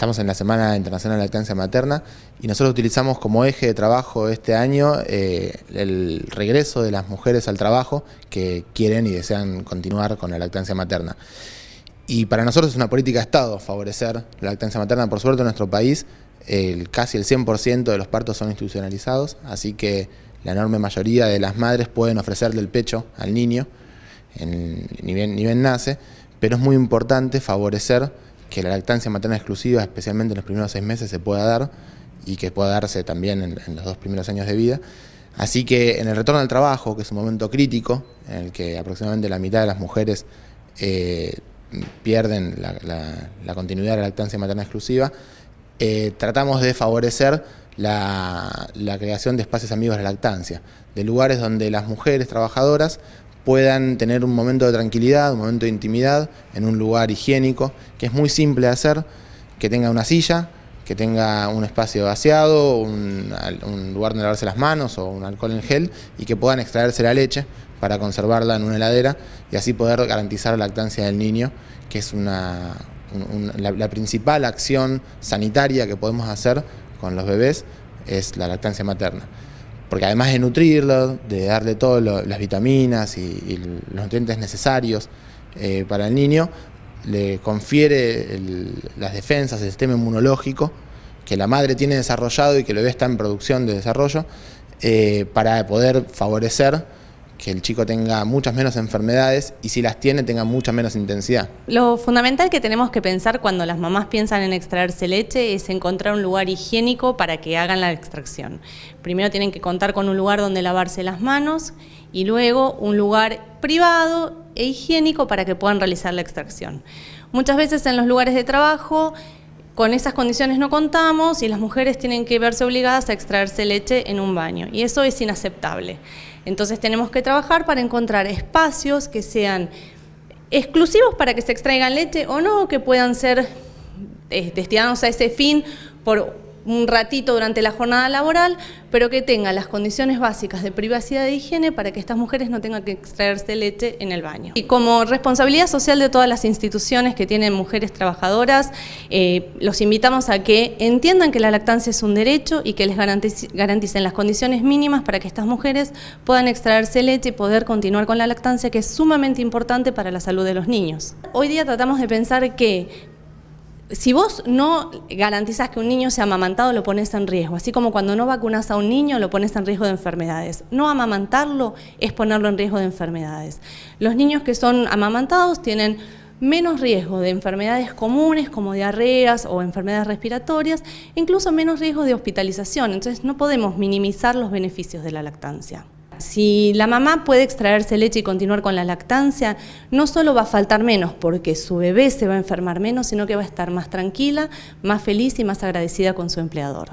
Estamos en la Semana Internacional de Lactancia Materna y nosotros utilizamos como eje de trabajo este año eh, el regreso de las mujeres al trabajo que quieren y desean continuar con la lactancia materna. Y para nosotros es una política de Estado favorecer la lactancia materna. Por suerte en nuestro país casi el 100% de los partos son institucionalizados, así que la enorme mayoría de las madres pueden ofrecerle el pecho al niño, ni, bien, ni bien nace, pero es muy importante favorecer que la lactancia materna exclusiva, especialmente en los primeros seis meses, se pueda dar y que pueda darse también en, los dos primeros años de vida. Así que en el retorno al trabajo, que es un momento crítico, en el que aproximadamente la mitad de las mujeres eh, pierden la, continuidad de la lactancia materna exclusiva, eh, tratamos de favorecer la, la, creación de espacios amigos de lactancia, de lugares donde las mujeres trabajadoras puedan tener un momento de tranquilidad, un momento de intimidad en un lugar higiénico, que es muy simple de hacer, que tenga una silla, que tenga un espacio vaciado, un, lugar donde lavarse las manos o un alcohol en gel y que puedan extraerse la leche para conservarla en una heladera y así poder garantizar la lactancia del niño, que es una, la principal acción sanitaria que podemos hacer con los bebés, es la lactancia materna porque además de nutrirlo, de darle todas las vitaminas y, los nutrientes necesarios eh, para el niño, le confiere las defensas, el sistema inmunológico que la madre tiene desarrollado y que lo ve está en producción de desarrollo eh, para poder favorecer que el chico tenga muchas menos enfermedades y si las tiene tenga mucha menos intensidad. Lo fundamental que tenemos que pensar cuando las mamás piensan en extraerse leche es encontrar un lugar higiénico para que hagan la extracción. Primero tienen que contar con un lugar donde lavarse las manos y luego un lugar privado e higiénico para que puedan realizar la extracción. Muchas veces en los lugares de trabajo con esas condiciones no contamos y las mujeres tienen que verse obligadas a extraerse leche en un baño y eso es inaceptable. Entonces tenemos que trabajar para encontrar espacios que sean exclusivos para que se extraigan leche o no, que puedan ser eh, destinados a ese fin por un ratito durante la jornada laboral, pero que tenga las condiciones básicas de privacidad e higiene para que estas mujeres no tengan que extraerse leche en el baño. Y como responsabilidad social de todas las instituciones que tienen mujeres trabajadoras, eh, los invitamos a que entiendan que la lactancia es un derecho y que les garanticen las condiciones mínimas para que estas mujeres puedan extraerse leche y poder continuar con la lactancia, que es sumamente importante para la salud de los niños. Hoy día tratamos de pensar que si vos no garantizás que un niño sea amamantado, lo pones en riesgo. Así como cuando no vacunas a un niño, lo pones en riesgo de enfermedades. No amamantarlo es ponerlo en riesgo de enfermedades. Los niños que son amamantados tienen menos riesgo de enfermedades comunes como diarreas o enfermedades respiratorias, incluso menos riesgo de hospitalización. Entonces no podemos minimizar los beneficios de la lactancia si la mamá puede extraerse leche y continuar con la lactancia, no solo va a faltar menos porque su bebé se va a enfermar menos, sino que va a estar más tranquila, más feliz y más agradecida con su empleador.